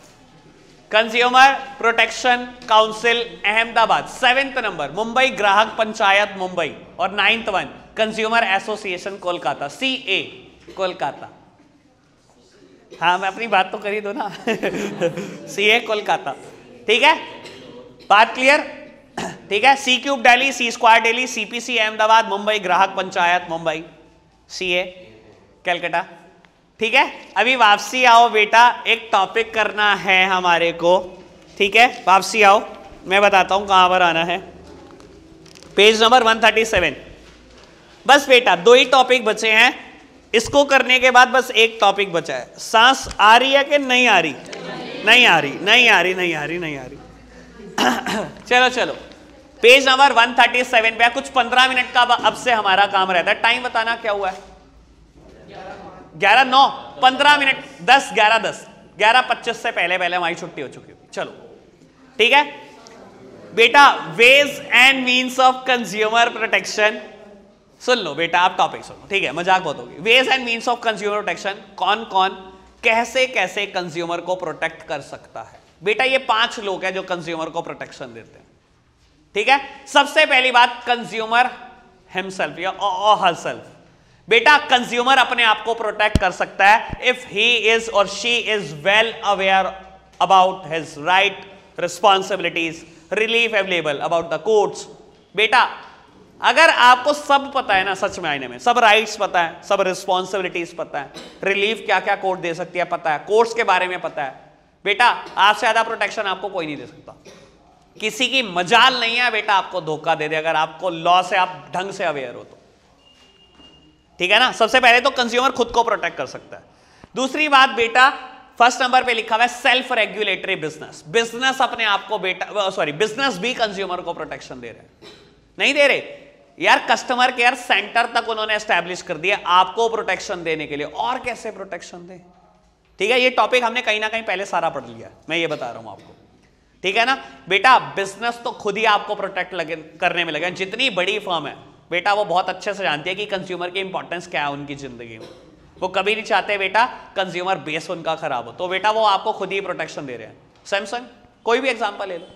consumer protection council Ahmedabad seventh number Mumbai Grahak Panchayat Mumbai और ninth one consumer association Kolkata C A Kolkata हाँ मैं अपनी बात तो करी दो ना [laughs] सी ए कोलकाता ठीक है बात क्लियर ठीक है C cube Delhi C square Delhi CPC Ahmedabad Mumbai Grahak Panchayat Mumbai C A Calcutta ठीक है अभी वापसी आओ बेटा एक टॉपिक करना है हमारे को ठीक है वापसी आओ मैं बताता हूँ कहाँ पर आना है पेज नंबर 137 बस बेटा दो ही टॉपिक बचे हैं इसको करने के बाद बस एक टॉपिक बचा है सांस आ रही है कि नहीं आ रही नहीं आ रही नहीं आ रही नहीं आ रही नहीं आ रही [coughs] चलो चलो पेज नंबर 137 पे कुछ 15 मिनट का अब से हमारा काम रहता है टाइम बताना क्या हुआ है ग्यारह नौ पंद्रह मिनट दस ग्यारह दस ग्यारह पच्चीस से पहले पहले हमारी छुट्टी हो चुकी होगी चलो ठीक है बेटा ways and means of consumer protection सुन लो बेटा आप टॉपिक सुनो ठीक है मजाक बहुत होगी ways and means of consumer protection कौन कौन कैसे कैसे कंज्यूमर को प्रोटेक्ट कर सकता है बेटा ये पांच लोग हैं जो कंज्यूमर को प्रोटेक्शन देते हैं ठीक है सबसे पहली बात कंज्यूमर हिमसेल्फ या हर सेल्फ बेटा कंज्यूमर अपने आप को प्रोटेक्ट कर सकता है इफ ही इज और she is well aware about his right responsibilities relief available about the courts बेटा अगर आपको सब पता है ना सच में आईने में सब राइट्स पता है सब रिस्पॉन्सिबिलिटीज पता है रिलीफ क्या क्या कोर्ट दे सकती है पता है कोर्ट्स के बारे में पता है बेटा आपसे ज्यादा प्रोटेक्शन आपको कोई नहीं दे सकता किसी की मजाल नहीं है बेटा आपको धोखा दे दे अगर आपको लॉ से आप ढंग से अवेयर हो तो ठीक है ना सबसे पहले तो कंज्यूमर खुद को प्रोटेक्ट कर सकता है दूसरी बात बेटा फर्स्ट नंबर पे लिखा हुआ है सेल्फ रेगुलेटरी बिजनेस बिजनेस अपने आप को बेटा सॉरी बिजनेस भी कंज्यूमर को प्रोटेक्शन दे रहे हैं नहीं दे रहे यार कस्टमर केयर सेंटर तक उन्होंने एस्टेब्लिश कर दिया आपको प्रोटेक्शन देने के लिए और कैसे प्रोटेक्शन दे ठीक है ये टॉपिक हमने कहीं ना कहीं पहले सारा पढ़ लिया मैं ये बता रहा हूं आपको ठीक है ना बेटा बिजनेस तो खुद ही आपको प्रोटेक्ट लगे करने में लगे जितनी बड़ी फर्म है बेटा वो बहुत अच्छे से जानती है कि कंज्यूमर की इंपॉर्टेंस क्या है उनकी जिंदगी में वो कभी नहीं चाहते बेटा कंज्यूमर बेस उनका खराब हो तो बेटा वो आपको खुद ही प्रोटेक्शन दे रहे हैं सैमसंग कोई भी एग्जाम्पल ले लो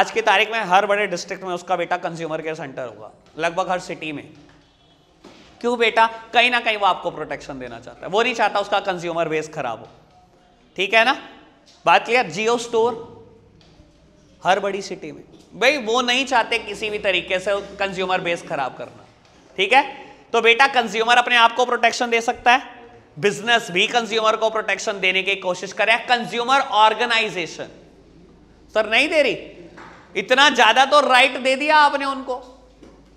आज की तारीख में हर बड़े डिस्ट्रिक्ट में उसका बेटा कंज्यूमर केयर सेंटर होगा लगभग हर सिटी में क्यों बेटा कहीं ना कहीं वो आपको प्रोटेक्शन देना चाहता है वो नहीं चाहता उसका कंज्यूमर बेस खराब हो ठीक है ना बात क्लियर जियो स्टोर हर बड़ी सिटी में भाई वो नहीं चाहते किसी भी तरीके से कंज्यूमर बेस खराब करना ठीक है तो बेटा कंज्यूमर अपने आप को प्रोटेक्शन दे सकता है बिजनेस भी कंज्यूमर को प्रोटेक्शन देने की कोशिश करे कंज्यूमर ऑर्गेनाइजेशन सर नहीं दे रही इतना ज्यादा तो राइट दे दिया आपने उनको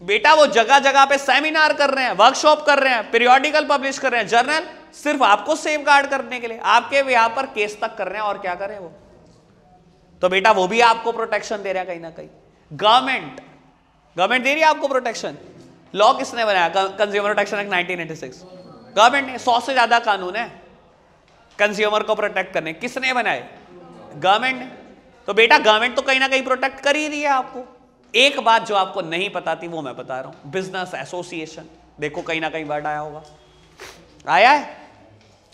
बेटा वो जगह जगह पे सेमिनार कर रहे हैं वर्कशॉप कर रहे हैं पीरियोडिकल पब्लिश कर रहे हैं जर्नल सिर्फ आपको सेफ गार्ड करने के लिए आपके यहां पर केस तक कर रहे हैं और क्या करें वो तो बेटा वो भी आपको प्रोटेक्शन दे रहा है कहीं ना कहीं गवर्नमेंट गवर्नमेंट दे रही है आपको प्रोटेक्शन लॉ किसने बनाया consumer protection act nineteen government ने सौ से ज्यादा कानून है कंज्यूमर को प्रोटेक्ट करने किसने बनाए गवर्नमेंट ने तो बेटा गवर्नमेंट तो कहीं ना कहीं प्रोटेक्ट कर ही रही है आपको एक बात जो आपको नहीं पता थी वो मैं बता रहा हूं बिजनेस एसोसिएशन देखो कहीं ना कहीं वर्ड आया होगा आया है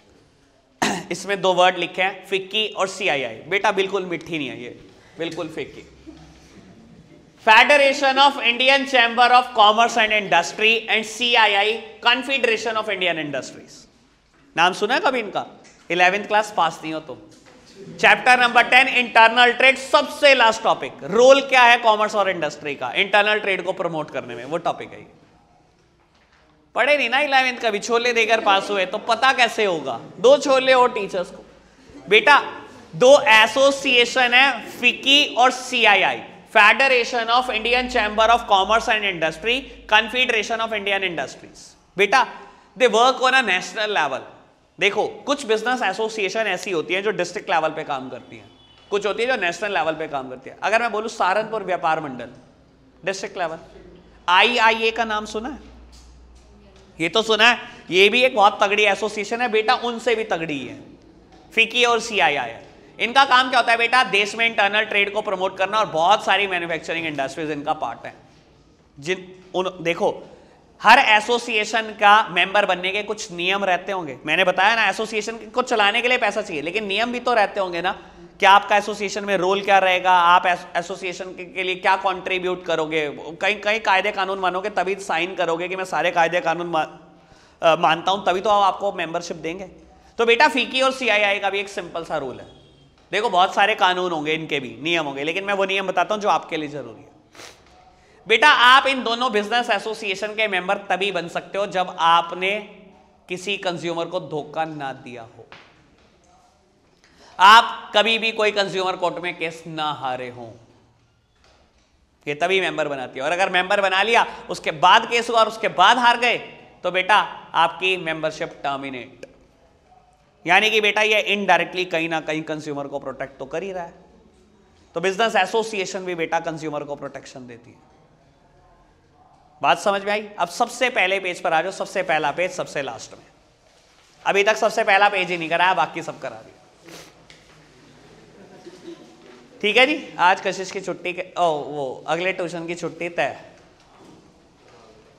[clears throat] इसमें दो वर्ड लिखे हैं फिक्की और सीआईआई बेटा बिल्कुल मिट्टी नहीं है ये बिल्कुल FICCI federation of Indian chamber of commerce and industry and CII confederation of Indian industries नाम सुना है कभी इनका इलेवेंथ क्लास पास नहीं हो तुम तो। Chapter number ten internal trade सबसे लास्ट टॉपिक रोल क्या है कॉमर्स और इंडस्ट्री का इंटरनल ट्रेड को प्रमोट करने में वो टॉपिक है पढ़े नहीं ना इलेवेंथ कभी छोले देकर पास हुए तो पता कैसे होगा दो छोले और टीचर्स को बेटा दो एसोसिएशन है फिकी और CII federation of Indian chamber of commerce and industry confederation of Indian industries बेटा they work on a national level देखो कुछ बिजनेस एसोसिएशन ऐसी होती है जो डिस्ट्रिक्ट लेवल पे काम करती है कुछ होती है जो नेशनल लेवल पे काम करती है अगर मैं बोलूँ सहारनपुर व्यापार मंडल डिस्ट्रिक्ट लेवल ए का नाम सुना है ये तो सुना है ये भी एक बहुत तगड़ी एसोसिएशन है बेटा उनसे भी तगड़ी है फिकी और सीआईआई इनका काम क्या होता है बेटा देश में इंटरनल ट्रेड को प्रमोट करना और बहुत सारी मैन्युफैक्चरिंग इंडस्ट्रीज इनका पार्ट है जिन उन देखो हर एसोसिएशन का मेंबर बनने के कुछ नियम रहते होंगे मैंने बताया ना एसोसिएशन को चलाने के लिए पैसा चाहिए लेकिन नियम भी तो रहते होंगे ना कि आपका एसोसिएशन में रोल क्या रहेगा आप एसोसिएशन के, के लिए क्या कंट्रीब्यूट करोगे कई कई कायदे कानून मानोगे तभी साइन करोगे कि मैं सारे कायदे कानून मा, मानता हूं तभी तो आप आपको मेंबरशिप देंगे तो बेटा फीकी और सीआईआई का भी एक सिंपल सा रूल है देखो बहुत सारे कानून होंगे इनके भी नियम होंगे लेकिन मैं वो नियम बताता हूँ जो आपके लिए जरूरी है बेटा आप इन दोनों बिजनेस एसोसिएशन के मेंबर तभी बन सकते हो जब आपने किसी कंज्यूमर को धोखा ना दिया हो आप कभी भी कोई कंज्यूमर कोर्ट में केस ना हारे हो ये तभी मेंबर बनाती है और अगर मेंबर बना लिया उसके बाद केस हुआ और उसके बाद हार गए तो बेटा आपकी मेंबरशिप टर्मिनेट यानी कि बेटा ये इनडायरेक्टली कहीं ना कहीं कंज्यूमर को प्रोटेक्ट तो कर ही रहा है तो बिजनेस एसोसिएशन भी बेटा कंज्यूमर को प्रोटेक्शन देती है बात समझ में आई अब सबसे पहले पेज पर आ जाओ सबसे पहला पेज सबसे लास्ट में अभी तक सबसे पहला पेज ही नहीं कराया बाकी सब करा दिया ठीक है जी आज कशिश की छुट्टी ओ वो अगले ट्यूशन की छुट्टी तय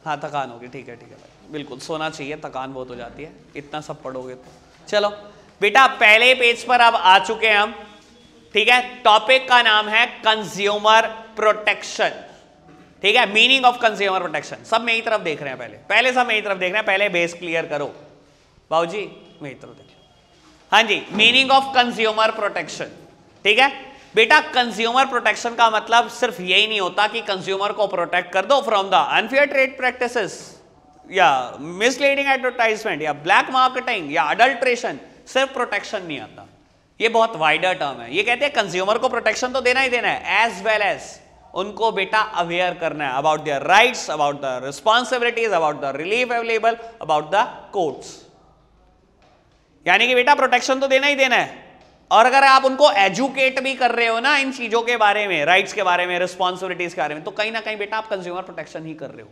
हाँ थकान होगी ठीक है ठीक है भाई बिल्कुल सोना चाहिए थकान बहुत हो जाती है इतना सब पढ़ोगे तो चलो बेटा पहले पेज पर अब आ चुके हैं हम ठीक है टॉपिक का नाम है कंज्यूमर प्रोटेक्शन ठीक है मीनिंग ऑफ कंज्यूमर प्रोटेक्शन सब मेरी तरफ देख रहे हैं पहले पहले सब मेरी तरफ देख रहे हैं पहले बेस क्लियर करो बाबू जी मेरी तरफ देख हाँ जी मीनिंग ऑफ कंज्यूमर प्रोटेक्शन ठीक है बेटा कंज्यूमर प्रोटेक्शन का मतलब सिर्फ यही नहीं होता कि कंज्यूमर को प्रोटेक्ट कर दो from the unfair trade practices या मिसलीडिंग एडवर्टाइजमेंट या ब्लैक मार्केटिंग या अडल्ट्रेशन सिर्फ प्रोटेक्शन नहीं आता ये बहुत वाइडर टर्म है ये कहते हैं कंज्यूमर को प्रोटेक्शन तो देना ही देना है एज वेल एज उनको बेटा अवेयर करना है about their rights about the responsibilities about the relief available about the courts यानी कि बेटा प्रोटेक्शन तो देना ही देना है और अगर आप उनको एजुकेट भी कर रहे हो ना इन चीजों के बारे में राइट्स के बारे में रिस्पॉन्सिबिलिटीज के बारे में तो कहीं ना कहीं बेटा आप कंज्यूमर प्रोटेक्शन ही कर रहे हो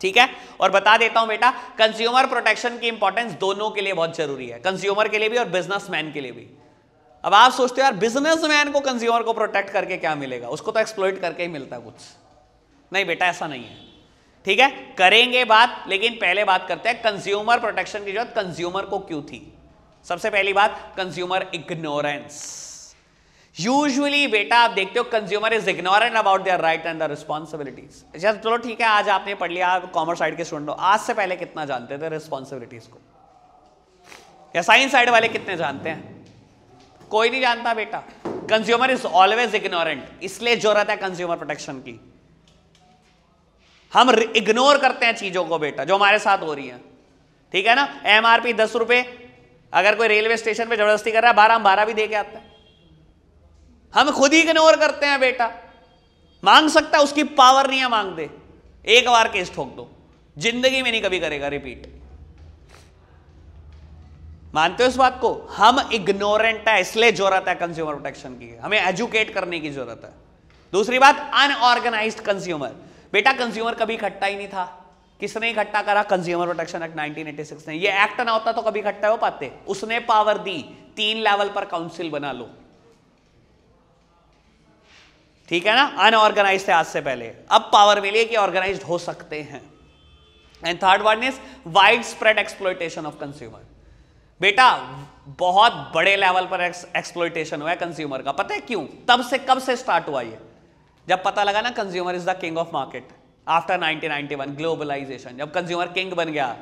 ठीक है और बता देता हूं बेटा कंज्यूमर प्रोटेक्शन की इंपॉर्टेंस दोनों के लिए बहुत जरूरी है कंज्यूमर के लिए भी और बिजनेसमैन के लिए भी अब आप सोचते हो यार बिजनेसमैन को कंज्यूमर को प्रोटेक्ट करके क्या मिलेगा उसको तो एक्सप्लोइट करके ही मिलता कुछ नहीं बेटा ऐसा नहीं है ठीक है करेंगे बात लेकिन पहले बात करते हैं कंज्यूमर प्रोटेक्शन की जरूरत कंज्यूमर को क्यों थी सबसे पहली बात कंज्यूमर इग्नोरेंस यूजुअली बेटा आप देखते हो consumer is ignorant about their right and the responsibilities जब चलो ठीक है आज आपने पढ़ लिया आप कॉमर्स साइड के स्टूडेंट हो आज से पहले कितना जानते थे रिस्पॉन्सिबिलिटीज को या साइंस साइड वाले कितने जानते हैं कोई नहीं जानता बेटा कंज्यूमर इज ऑलवेज इग्नोरेंट इसलिए जरूरत है कंज्यूमर प्रोटेक्शन की हम इग्नोर करते हैं चीजों को बेटा जो हमारे साथ हो रही है ठीक है ना एम आर पी दस रुपए अगर कोई रेलवे स्टेशन पे जबरदस्ती कर रहा है बारह हम बारह भी दे के आते हैं हम खुद ही इग्नोर करते हैं बेटा मांग सकता है उसकी पावर नहीं है मांग दे एक बार केस ठोक दो जिंदगी में नहीं कभी करेगा रिपीट मानते हो इस बात को हम इग्नोरेंट है इसलिए जरूरत है कंज्यूमर प्रोटेक्शन की हमें एजुकेट करने की जरूरत है दूसरी बात अनऑर्गेनाइज कंज्यूमर बेटा कंज्यूमर कभी इकट्ठा ही नहीं था किसने इकट्ठा करा कंज्यूमर प्रोटेक्शन एक्ट 1986 ने ये एक्ट ना होता तो कभी इकट्ठा हो पाते उसने पावर दी तीन लेवल पर काउंसिल बना लो ठीक है ना अनऑर्गेनाइज थे आज से पहले अब पावर मिली कि ऑर्गेनाइज हो सकते हैं and third one is wide spread exploitation of consumer बेटा बहुत बड़े लेवल पर एक्सप्लोइटेशन हुआ है कंज्यूमर का पता है क्यों तब से कब से स्टार्ट हुआ ये जब पता लगा ना consumer is the king of market after 1991 globalisation जब कंज्यूमर किंग बन गया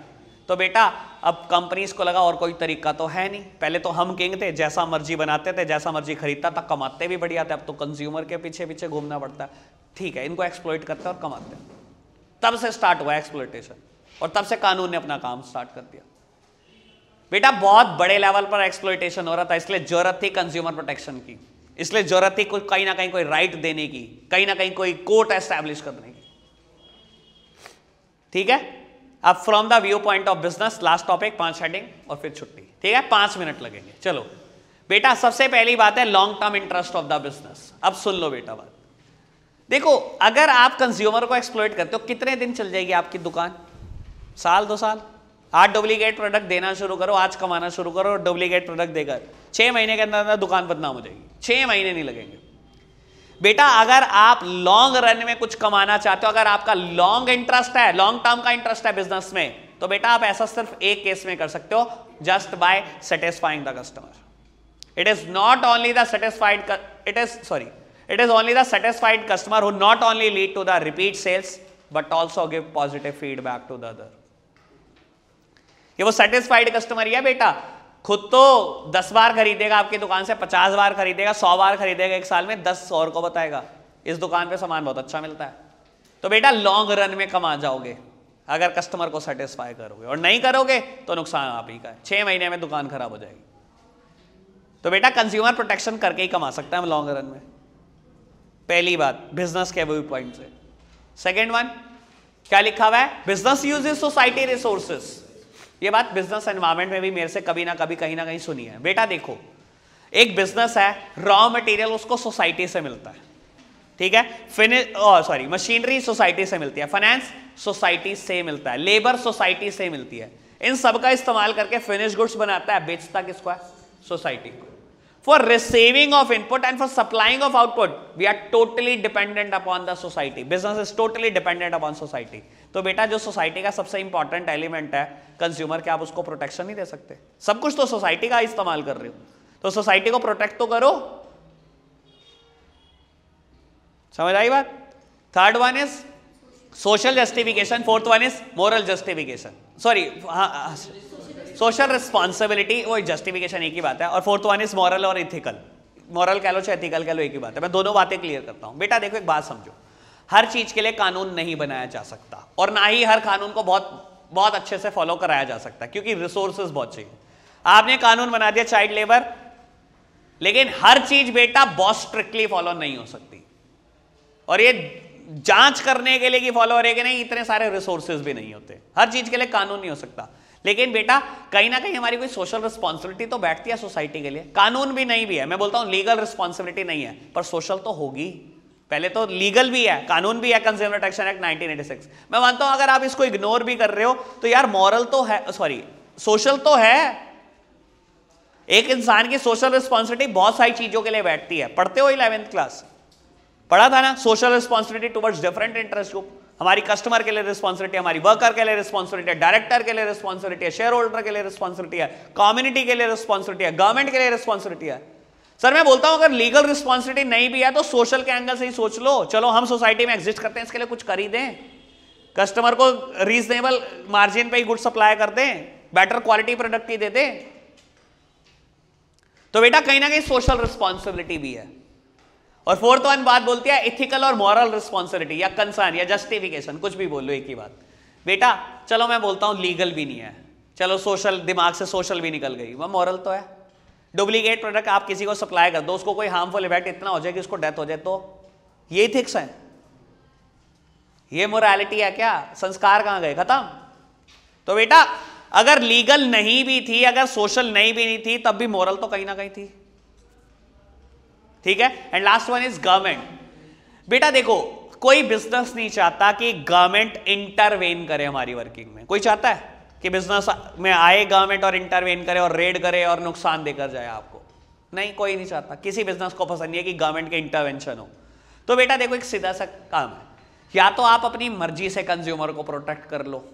तो बेटा अब कंपनीज को लगा और कोई तरीका तो है नहीं पहले तो हम किंग थे जैसा मर्जी बनाते थे जैसा मर्जी खरीदता था कमाते भी बढ़िया थे अब तो कंज्यूमर के पीछे पीछे घूमना पड़ता ठीक है इनको एक्सप्लोइट करते और कमाते तब से स्टार्ट हुआ एक्सप्लोइटेशन और तब से कानून ने अपना काम स्टार्ट कर दिया बेटा बहुत बड़े लेवल पर एक्सप्लोइटेशन हो रहा था इसलिए जरूरत थी कंज्यूमर प्रोटेक्शन की इसलिए जरूरत थी कोई कहीं ना कहीं कोई राइट देने की कहीं ना कहीं कोई कोर्ट एस्टैब्लिश करने की ठीक है अब from the view point of business last topic पांच हेडिंग और फिर छुट्टी ठीक है पांच मिनट लगेंगे चलो बेटा सबसे पहली बात है long term interest of the business अब सुन लो बेटा बात देखो अगर आप कंज्यूमर को एक्सप्लोइट करते हो कितने दिन चल जाएगी आपकी दुकान साल दो साल आज डुप्लीकेट प्रोडक्ट देना शुरू करो आज कमाना शुरू करो और डुप्लीकेट प्रोडक्ट देकर छः महीने के अंदर अंदर दुकान बदनाम हो जाएगी छः महीने नहीं लगेंगे बेटा अगर आप लॉन्ग रन में कुछ कमाना चाहते हो अगर आपका लॉन्ग इंटरेस्ट है लॉन्ग टर्म का इंटरेस्ट है बिजनेस में तो बेटा आप ऐसा सिर्फ एक केस में कर सकते हो just by satisfying the customer it is not only the satisfied it is sorry it is only the satisfied customer who not only lead to the repeat sales but also give positive feedback to the other कि वो satisfied customer है बेटा खुद तो दस बार खरीदेगा आपकी दुकान से पचास बार खरीदेगा सौ बार खरीदेगा एक साल में दस और को बताएगा इस दुकान पे सामान बहुत अच्छा मिलता है तो बेटा लॉन्ग रन में कमा जाओगे अगर कस्टमर को सेटिस्फाई करोगे और नहीं करोगे तो नुकसान आप ही का है छह महीने में दुकान खराब हो जाएगी तो बेटा कंज्यूमर प्रोटेक्शन करके ही कमा सकते हैं हम लॉन्ग रन में पहली बात बिजनेस के व्यू पॉइंट से सेकेंड वन क्या लिखा हुआ है बिजनेस यूज सोसाइटी रिसोर्सेस ये बात बिजनेस एनवायरमेंट में भी मेरे से कभी ना कभी कहीं ना कहीं सुनी है बेटा देखो एक बिजनेस है रॉ मटेरियल उसको सोसाइटी से मिलता है ठीक है फिनिश सॉरी मशीनरी सोसाइटी से मिलती है फाइनेंस सोसाइटी से मिलता है लेबर सोसाइटी से मिलती है इन सब का इस्तेमाल करके फिनिश गुड्स बनाता है बेचता किसको है सोसाइटी को for receiving of input and for supplying of output we are totally dependent upon the society business is totally dependent upon society तो बेटा जो सोसाइटी का सबसे इंपॉर्टेंट एलिमेंट है कंज्यूमर के आप उसको प्रोटेक्शन नहीं दे सकते सब कुछ तो सोसाइटी का इस्तेमाल कर रहे हो तो सोसाइटी को प्रोटेक्ट तो करो समझ आई बात third one is social justification fourth one is moral justification sorry social responsibility वो जस्टिफिकेशन एक ही बात है और फोर्थ वन इज मॉरल और इथिकल मॉरल कह लो चाहे एथिकल कह लो एक ही बात है मैं दोनों बातें क्लियर करता हूँ बेटा देखो एक बात समझो हर चीज के लिए कानून नहीं बनाया जा सकता और ना ही हर कानून को बहुत बहुत अच्छे से फॉलो कराया जा सकता क्योंकि रिसोर्सेज बहुत चाहिए आपने कानून बना दिया चाइल्ड लेबर लेकिन हर चीज बेटा बहुत स्ट्रिक्टली फॉलो नहीं हो सकती और ये जांच करने के लिए कि फॉलो हो रहे कि नहीं इतने सारे रिसोर्सेज भी नहीं होते हर चीज के लिए कानून नहीं हो सकता लेकिन बेटा कहीं ना कहीं हमारी कोई सोशल रिस्पॉन्सिबिलिटी तो बैठती है सोसाइटी के लिए कानून भी नहीं भी है मैं बोलता हूँ लीगल रिस्पॉन्सिबिलिटी नहीं है पर सोशल तो होगी पहले तो लीगल भी है कानून भी है कंज्यूमर प्रोटेक्शन एक्ट 1986 मैं मानता हूं अगर आप इसको इग्नोर भी कर रहे हो तो यार मॉरल तो है सॉरी सोशल तो है एक इंसान की सोशल रिस्पॉन्सिबिलिटी बहुत सारी चीजों के लिए बैठती है पढ़ते हो इलेवेंथ क्लास पढ़ा था ना social responsibility towards different interest group हमारी कस्टमर के लिए रिस्पॉन्सिबिलिटी हमारी वर्कर के लिए रिस्पॉन्सिबिलिटी है डायरेक्टर के लिए रिस्पॉन्सिबिलिटी है शेयर होल्डर के लिए रिस्पॉन्सिबिलिटी है कम्युनिटी के लिए रिस्पॉन्सिबिलिटी है गवर्नमेंट के लिए रिस्पॉन्सिबिलिटी है सर मैं बोलता हूं अगर लीगल रिस्पॉन्सिबिलिटी नहीं भी है तो सोशल के एंगल से ही सोच लो चलो हम सोसाइटी में एग्जिस्ट करते हैं इसके लिए कुछ कर ही दें कस्टमर को रीजनेबल मार्जिन पे ही गुड सप्लाई कर दें बेटर क्वालिटी प्रोडक्ट ही दे दें तो बेटा कहीं ना कहीं सोशल रिस्पॉन्सिबिलिटी भी है और फोर्थ वन बात बोलती है इथिकल और मॉरल रिस्पॉन्सिबिलिटी या कंसर्न या जस्टिफिकेशन कुछ भी बोल लो एक ही बात बेटा चलो मैं बोलता हूँ लीगल भी नहीं है चलो सोशल दिमाग से सोशल भी निकल गई वह मॉरल तो है डुप्लीकेट प्रोडक्ट आप किसी को सप्लाई कर दो उसको कोई हार्मफुल इफेक्ट इतना हो जाए कि उसको डेथ हो जाए तो ये इथिक्स है ये मोरालिटी है क्या संस्कार कहाँ गए खत्म तो बेटा अगर लीगल नहीं भी थी अगर सोशल नहीं भी नहीं थी तब भी मॉरल तो कहीं ना कहीं थी ठीक है and last one is government बेटा देखो कोई बिजनेस नहीं चाहता कि गवर्नमेंट इंटरवेन करे हमारी वर्किंग में कोई चाहता है कि बिजनेस में आए गवर्नमेंट और इंटरवेन करे और रेड करे और नुकसान देकर जाए आपको नहीं कोई नहीं चाहता किसी बिजनेस को पसंद नहीं है कि गवर्नमेंट के इंटरवेंशन हो तो बेटा देखो एक सीधा सा काम है या तो आप अपनी मर्जी से कंज्यूमर को प्रोटेक्ट कर लो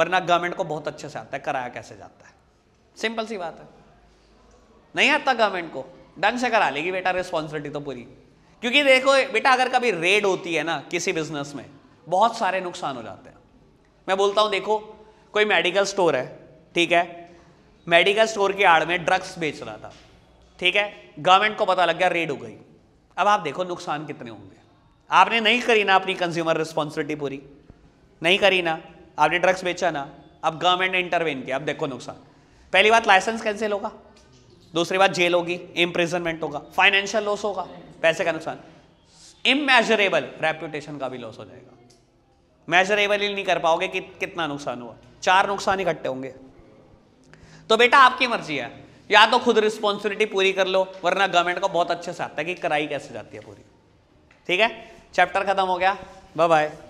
वरना गवर्नमेंट को बहुत अच्छे से आता है कराया कैसे जाता है सिंपल सी बात है नहीं आता गवर्नमेंट को डंग से करा लेगी बेटा रिस्पॉन्सिबिलिटी तो पूरी क्योंकि देखो बेटा अगर कभी रेड होती है ना किसी बिजनेस में बहुत सारे नुकसान हो जाते हैं मैं बोलता हूँ देखो कोई मेडिकल स्टोर है ठीक है मेडिकल स्टोर की आड़ में ड्रग्स बेच रहा था ठीक है गवर्नमेंट को पता लग गया रेड हो गई अब आप देखो नुकसान कितने होंगे आपने नहीं करी ना अपनी कंज्यूमर रिस्पॉन्सिबिलिटी पूरी नहीं करी ना आपने ड्रग्स बेचा ना अब गवर्नमेंट ने इंटरवेन किया अब देखो नुकसान पहली बात लाइसेंस कैंसिल होगा दूसरी बात जेल होगी इम्प्रिजनमेंट होगा फाइनेंशियल लॉस होगा पैसे का नुकसान इमेजरेबल रेप्यूटेशन का भी लॉस हो जाएगा मेजरेबल ही नहीं कर पाओगे कि कितना नुकसान हुआ चार नुकसान इकट्ठे होंगे तो बेटा आपकी मर्जी है या तो खुद रिस्पॉन्सिबिलिटी पूरी कर लो वरना गवर्नमेंट को बहुत अच्छे से आता है कि कराई कैसे जाती है पूरी ठीक है चैप्टर खत्म हो गया बाय बाय